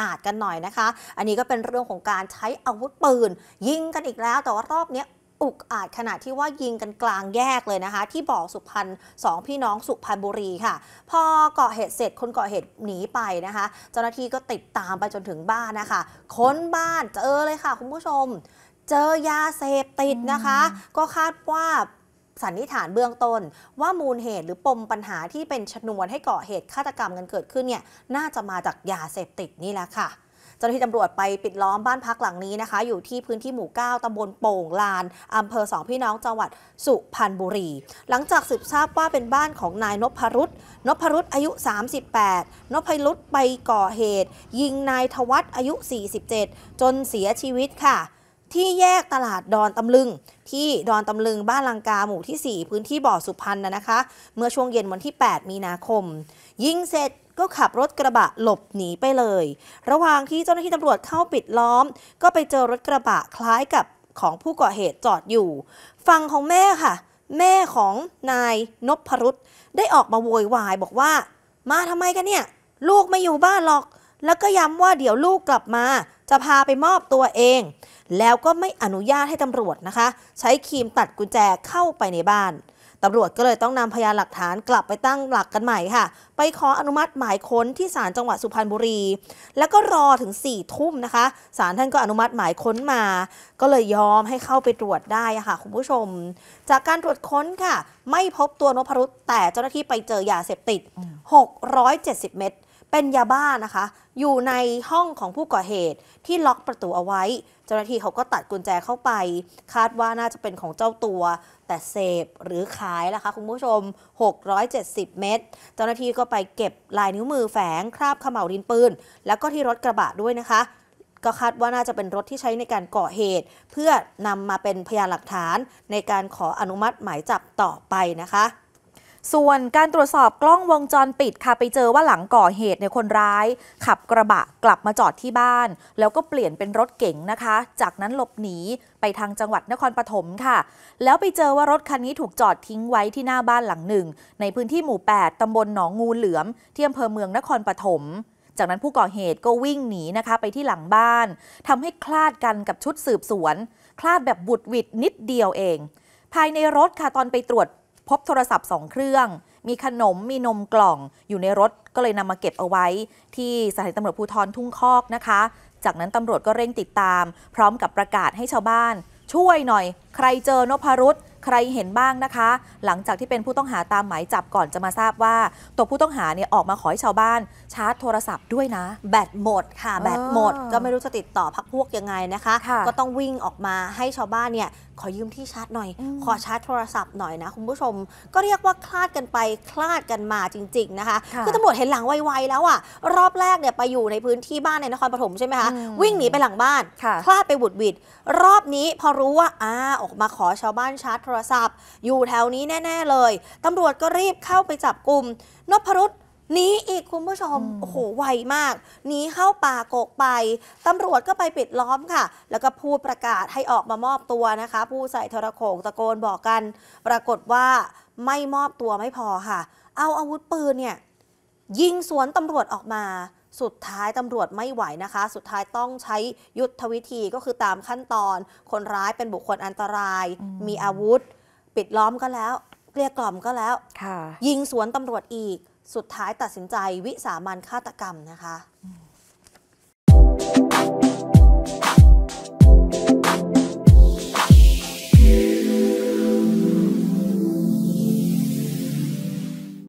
อาจกันหน่อยนะคะ อันนี้ก็เป็นเรื่องของการใช้อาวุธปืน ยิงกันอีกแล้ว แต่ว่ารอบนี้อุกอาจขนาดที่ว่ายิงกันกลางแยกเลยนะคะ ที่บ่อสุพรรณสองพี่น้องสุพรรณบุรีค่ะพอก่อเหตุเสร็จคนก่อเหตุหนีไปนะคะ เจ้าหน้าที่ก็ติดตามไปจนถึงบ้านนะคะค้นบ้านเจอเลยค่ะคุณผู้ชม เจอยาเสพติดนะคะ ก็คาดว่าสันนิษฐานเบื้องต้น ว่ามูลเหตุหรือปมปัญหาที่เป็นชนวนให้ก่อเหตุฆาตกรรมกันเกิดขึ้นเนี่ยน่าจะมาจากยาเสพติดนี่แหละค่ะเจ้าหน้าที่ตำรวจไปปิดล้อมบ้านพักหลังนี้นะคะ อยู่ที่พื้นที่หมู่ 9ตำบลโป่งลานอำเภอสองพี่น้องจังหวัดสุพรรณบุรี หลังจากสืบทราบว่าเป็นบ้านของนายนพรุษนพรุษอายุ 38 นพรุษไปก่อเหตุ ยิงนายทวัฒอายุ 47 จนเสียชีวิตค่ะที่แยกตลาดดอนตำลึงที่ดอนตำลึงบ้านลังกาหมู่ที่ 4 พื้นที่บ่อสุพรรณนะนะคะ เมื่อช่วงเย็นวันที่ 8 มีนาคม ยิงเสร็จก็ขับรถกระบะหลบหนีไปเลย ระหว่างที่เจ้าหน้าที่ตำรวจเข้าปิดล้อม ก็ไปเจอรถกระบะคล้ายกับของผู้ก่อเหตุจอดอยู่ฝั่งของแม่ค่ะ แม่ของนายนพรุษได้ออกมาโวยวายบอกว่า มาทำไมกันเนี่ยลูกไม่อยู่บ้านหรอกแล้วก็ย้ำว่าเดี๋ยวลูกกลับมา จะพาไปมอบตัวเอง แล้วก็ไม่อนุญาตให้ตำรวจนะคะ ใช้ครีมตัดกุญแจเข้าไปในบ้านตำรวจก็เลยต้องนำพยานหลักฐานกลับไปตั้งหลักกันใหม่ค่ะ ไปขออนุมัติหมายค้นที่ศาลจังหวัดสุพรรณบุรี แล้วก็รอถึง4ี่ทุ่มนะคะศาลท่านก็อนุมัติหมายค้นมา ก็เลยยอมให้เข้าไปตรวจได้ค่ะคุณผู้ชม จากการตรวจค้นค่ะ ไม่พบตัวนพรุษแต่เจ้าหน้าที่ไปเจอยาเสพติด 670เม็ดเป็นยาบ้านะคะ อยู่ในห้องของผู้ก่อเหตุที่ล็อกประตูเอาไว้ เจ้าหน้าที่เขาก็ตัดกุญแจเข้าไป คาดว่าน่าจะเป็นของเจ้าตัวแต่เสพหรือขายนะคะ คุณผู้ชม 670 เม็ดเจ้าหน้าที่ก็ไปเก็บลายนิ้วมือแฝงคราบขม่าวดินปืน แล้วก็ที่รถกระบะด้วยนะคะ ก็คาดว่าน่าจะเป็นรถที่ใช้ในการก่อเหตุ เพื่อนำมาเป็นพยานหลักฐานในการขออนุมัติหมายจับต่อไปนะคะส่วนการตรวจสอบกล้องวงจรปิดค่ะไปเจอว่าหลังก่อเหตุในคนร้าย ขับกระบะกลับมาจอดที่บ้าน แล้วก็เปลี่ยนเป็นรถเก๋งนะคะ จากนั้นหลบหนี ไปทางจังหวัดนครปฐมค่ะ แล้วไปเจอว่ารถคันนี้ถูกจอดทิ้งไว้ที่หน้าบ้านหลังหนึ่ง ในพื้นที่หมู่ 8 ตำบลหนองงูเหลือมที่อำเภอเมืองนครปฐมจากนั้นผู้ก่อเหตุก็วิ่งหนีนะคะ ไปที่หลังบ้านทำให้คลาดกันกับชุดสืบสวน คลาดแบบบุดวิดนิดเดียวเอง ภายในรถค่ะตอนไปตรวจพบโทรศัพท์2เครื่อง มีขนม มีนมกล่อง อยู่ในรถก็เลยนำมาเก็บเอาไว้ที่สถานีตำรวจภูทรทุ่งคอกนะคะ จากนั้นตำรวจก็เร่งติดตาม พร้อมกับประกาศให้ชาวบ้าน ช่วยหน่อยใครเจอนพรุษใครเห็นบ้างนะคะ หลังจากที่เป็นผู้ต้องหาตามหมายจับก่อนจะมาทราบว่าตัวผู้ต้องหาเนี่ยออกมาขอให้ชาวบ้านชาร์จโทรศัพท์ด้วยนะแบตหมดค่ะ แบตหมดก็ไม่รู้จะติดต่อพักพวกยังไงนะคะ ก็ต้องวิ่งออกมาให้ชาวบ้านเนี่ย ขอยืมที่ชาร์จหน่อย ขอชาร์จโทรศัพท์หน่อยนะ คุณผู้ชมก็เรียกว่าคลาดกันไปคลาดกันมาจริง ๆนะคะคือตำรวจเห็นหลังไวๆแล้วอ่ะรอบแรกเนี่ยไปอยู่ในพื้นที่บ้านในนครปฐมใช่ไหมคะวิ่งหนีไปหลังบ้านคลาดไปบุดวิดรอบนี้พอรู้ว่าอ่าออกมาขอชาวบ้านชาร์จโทรศัพท์อยู่แถวนี้แน่ ๆเลย ตำรวจก็รีบเข้าไปจับกลุ่มนพรุษหนีอีกคุณผู้ชมโอ้โหไวมากหนีเข้าป่ากกไป ตำรวจก็ไปปิดล้อมค่ะ แล้วก็พูดประกาศให้ออกมามอบตัวนะคะ ผู้ใส่โทรโขงตะโกนบอกกัน ปรากฏว่าไม่มอบตัวไม่พอค่ะ เอาอาวุธปืนเนี่ย ยิงสวนตำรวจออกมาสุดท้ายตำรวจไม่ไหวนะคะ สุดท้ายต้องใช้ยุทธวิธีก็คือตามขั้นตอน คนร้ายเป็นบุคคลอันตราย มีอาวุธ ปิดล้อมก็แล้วเกลี้ยกล่อมก็แล้ว ยิงสวนตำรวจอีก สุดท้ายตัดสินใจวิสามันฆาตกรรมนะคะ